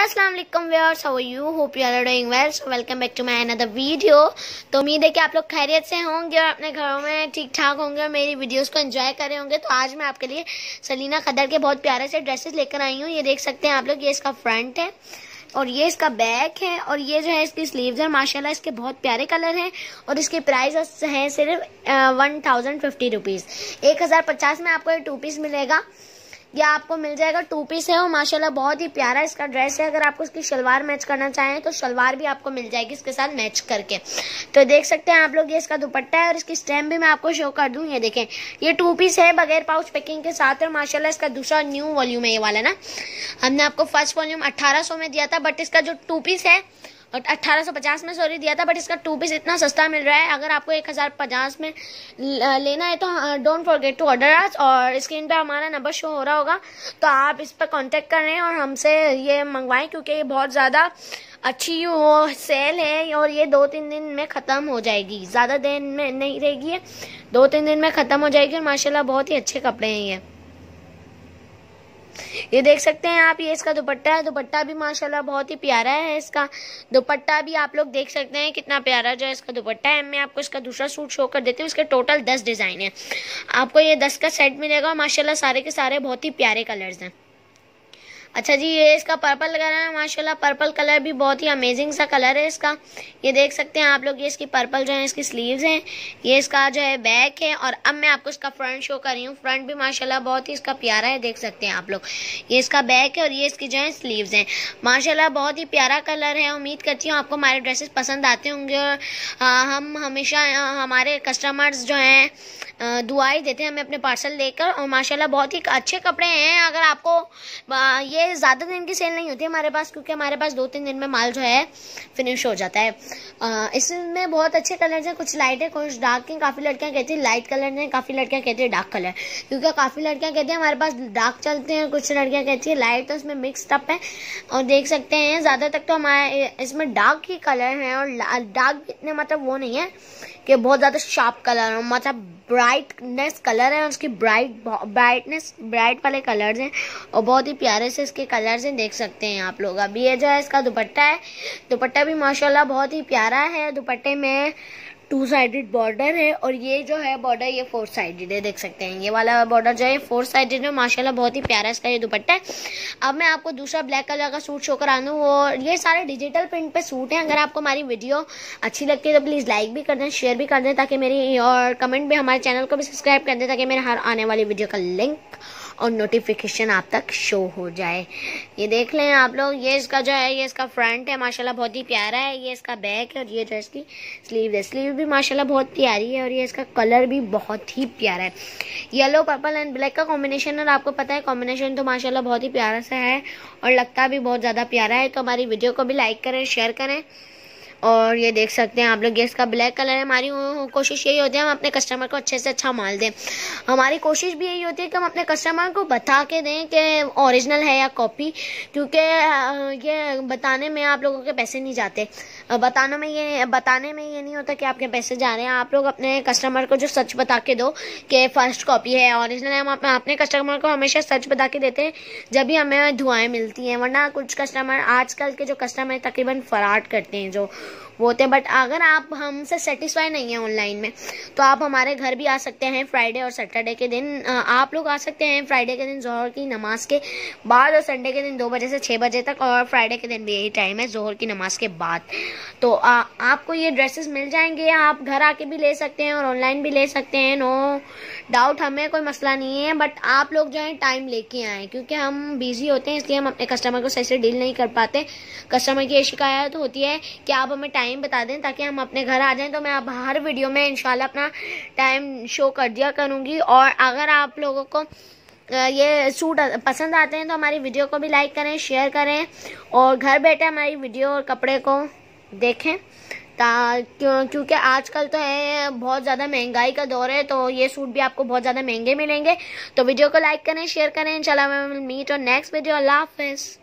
अस्सलाम वालेकुम viewers how are you hope you are doing well so welcome back to my another video तो उम्मीद है कि आप लोग खैरियत से होंगे और अपने घरों में ठीक ठाक होंगे और मेरी वीडियोस को एंजॉय कर रहे होंगे तो आज मैं आपके लिए सलीना खदर के बहुत प्यारे से ड्रेसेस लेकर आई हूँ ये देख सकते हैं आप लोग ये इसका फ्रंट है और ये इसका बैक है और ये जो है इसकी स्लीव है माशाल्लाह इसके बहुत प्यारे कलर हैं और इसके प्राइस हैं सिर्फ वन थाउजेंड फिफ्टी रुपीज़ एक हज़ार पचास में आपको ये टू पीस मिलेगा ये आपको मिल जाएगा टू पीस है और माशाल्लाह बहुत ही प्यारा इसका ड्रेस है अगर आपको इसकी शलवार मैच करना चाहें तो शलवार भी आपको मिल जाएगी इसके साथ मैच करके तो देख सकते हैं आप लोग ये इसका दुपट्टा है और इसकी स्टेम भी मैं आपको शो कर दूँ ये देखें ये टू पीस है बगैर पाउच पैकिंग के साथ और माशाला इसका दूसरा न्यू वॉल्यूम है ये वाला ना हमने आपको फर्स्ट वॉल्यूम अट्ठारह में दिया था बट इसका जो टू पीस है 1850 में सॉरी दिया था बट इसका टू पीस इतना सस्ता मिल रहा है अगर आपको 1050 में लेना है तो डोंट फॉरगेट टू ऑर्डर आज और स्क्रीन पे हमारा नंबर शो हो रहा होगा तो आप इस पर कांटेक्ट करें और हमसे ये मंगवाएं क्योंकि ये बहुत ज़्यादा अच्छी वो सेल है और ये दो तीन दिन में ख़त्म हो जाएगी ज़्यादा दिन में नहीं रहेगी ये दो तीन दिन में ख़त्म हो जाएगी और माशाला बहुत ही अच्छे कपड़े हैं ये ये देख सकते हैं आप ये इसका दुपट्टा है दुपट्टा भी माशाल्लाह बहुत ही प्यारा है इसका दुपट्टा भी आप लोग देख सकते हैं कितना प्यारा जो है इसका दुपट्टा है मैं आपको इसका दूसरा सूट शो कर देती हूँ इसके टोटल दस डिज़ाइन है आपको ये दस का सेट मिलेगा माशाला सारे के सारे बहुत ही प्यारे कलर्स हैं अच्छा जी ये इसका पर्पल कलर है माशाल्लाह पर्पल कलर भी बहुत ही अमेजिंग सा कलर है इसका ये देख सकते हैं आप लोग ये इसकी पर्पल जो है इसकी स्लीव्स हैं ये इसका जो है बैक है और अब मैं आपको इसका फ्रंट शो कर रही हूँ फ्रंट भी माशाल्लाह बहुत ही इसका प्यारा है देख सकते हैं आप लोग ये इसका बैक है और ये इसकी जो है स्लीवस हैं माशाला बहुत ही प्यारा कलर है उम्मीद करती हूँ आपको हमारे ड्रेसेस पसंद आते होंगे और हाँ, हम हमेशा हाँ, हमारे कस्टमर्स जो हैं दुआएं देते हैं हमें अपने पार्सल देकर और माशाल्लाह बहुत ही अच्छे कपड़े हैं अगर आपको ये ज़्यादा दिन की सेल नहीं होती हमारे पास क्योंकि हमारे पास दो तीन दिन में माल जो है फिनिश हो जाता है इसमें बहुत अच्छे कलर्स हैं कुछ लाइट है कुछ डार्क हैं काफ़ी लड़कियाँ कहती हैं लाइट कलर हैं काफ़ी लड़कियाँ कहती हैं डार्क कलर क्योंकि काफ़ी लड़कियाँ कहती हैं हमारे पास डार्क चलते हैं कुछ लड़कियाँ कहती हैं लाइट तो उसमें मिक्स टप है और देख सकते हैं ज़्यादा तक तो हमारे इसमें डार्क ही कलर हैं और डार्क इतने मतलब वो नहीं है कि बहुत ज़्यादा शार्प कलर है मतलब ब्राइटनेस कलर है उसकी ब्राइट ब्राइटनेस ब्राइट वाले कलर्स हैं और बहुत ही प्यारे से इसके कलर्स हैं देख सकते हैं आप लोग अब ये जो है इसका दुपट्टा है दुपट्टा भी माशाल्लाह बहुत ही प्यारा है दुपट्टे में टू साइडेड बॉर्डर है और ये जो है बॉर्डर ये फोर साइडेड है देख सकते हैं ये वाला बॉर्डर जो है फोर साइडेड है माशाल्लाह बहुत ही प्यारा इसका ये दुपट्टा है अब मैं आपको दूसरा ब्लैक कलर का सूट शो करा दूँ और ये सारे डिजिटल प्रिंट पे सूट हैं अगर आपको हमारी वीडियो अच्छी लगती है तो प्लीज़ लाइक भी कर दें शेयर भी कर दें ताकि मेरी और कमेंट भी हमारे चैनल को भी सब्सक्राइब कर दें ताकि मेरे हर आने वाली वीडियो का लिंक और नोटिफिकेशन आप तक शो हो जाए ये देख लें आप लोग ये इसका जो है ये इसका फ्रंट है माशाल्लाह बहुत ही प्यारा है ये इसका बैक है और ये जो इसकी स्लीव है स्लीव भी माशाल्लाह बहुत प्यारी है और ये इसका कलर भी बहुत ही प्यारा है येलो पर्पल एंड ब्लैक का कॉम्बिनेशन और आपको पता है कॉम्बिनेशन तो माशाला बहुत ही प्यारा सा है और लगता भी बहुत ज़्यादा प्यारा है तो हमारी वीडियो को भी लाइक करें शेयर करें और ये देख सकते हैं आप लोग ये इसका ब्लैक कलर है हमारी कोशिश यही होती है हम अपने कस्टमर को अच्छे से अच्छा माल दें हमारी कोशिश भी यही होती है कि हम अपने कस्टमर को बता के दें कि ओरिजिनल है या कॉपी क्योंकि ये बताने में आप लोगों के पैसे नहीं जाते बताने में ये बताने में ये नहीं होता कि आपके पैसे जा रहे हैं आप लोग अपने कस्टमर को जो सच बता के दो कि फर्स्ट कॉपी है और है हम अपने कस्टमर को हमेशा सच बता के देते हैं जब भी हमें दुआएं मिलती हैं वरना कुछ कस्टमर आजकल के जो कस्टमर हैं तकरीबन फराड करते हैं जो वो होते हैं बट अगर आप हमसे सेटिस्फाई नहीं है ऑनलाइन में तो आप हमारे घर भी आ सकते हैं फ्राइडे और सैटरडे के दिन आप लोग आ सकते हैं फ्राइडे के दिन जोहर की नमाज के बाद और संडे के दिन दो बजे से छः बजे तक और फ्राइडे के दिन भी यही टाइम है जोहर की नमाज के बाद तो आ, आपको ये ड्रेसेस मिल जाएंगे आप घर आके भी ले सकते हैं और ऑनलाइन भी ले सकते हैं नो डाउट हमें कोई मसला नहीं है बट आप लोग जो है टाइम लेके आएँ क्योंकि हम बिज़ी होते हैं इसलिए हम अपने कस्टमर को सही से डील नहीं कर पाते कस्टमर की ये शिकायत होती है कि आप हमें टाइम बता दें ताकि हम अपने घर आ जाएँ तो मैं आप हर वीडियो में इनशाला अपना टाइम शो कर दिया करूँगी और अगर आप लोगों को ये सूट पसंद आते हैं तो हमारी वीडियो को भी लाइक करें शेयर करें और घर बैठे हमारी वीडियो और कपड़े को देखें क्योंकि आजकल तो है बहुत ज़्यादा महंगाई का दौर है तो ये सूट भी आपको बहुत ज़्यादा महंगे मिलेंगे तो वीडियो को लाइक करें शेयर करें इंशाल्लाह मीट और नेक्स्ट वीडियो अल्लाह हाफिज़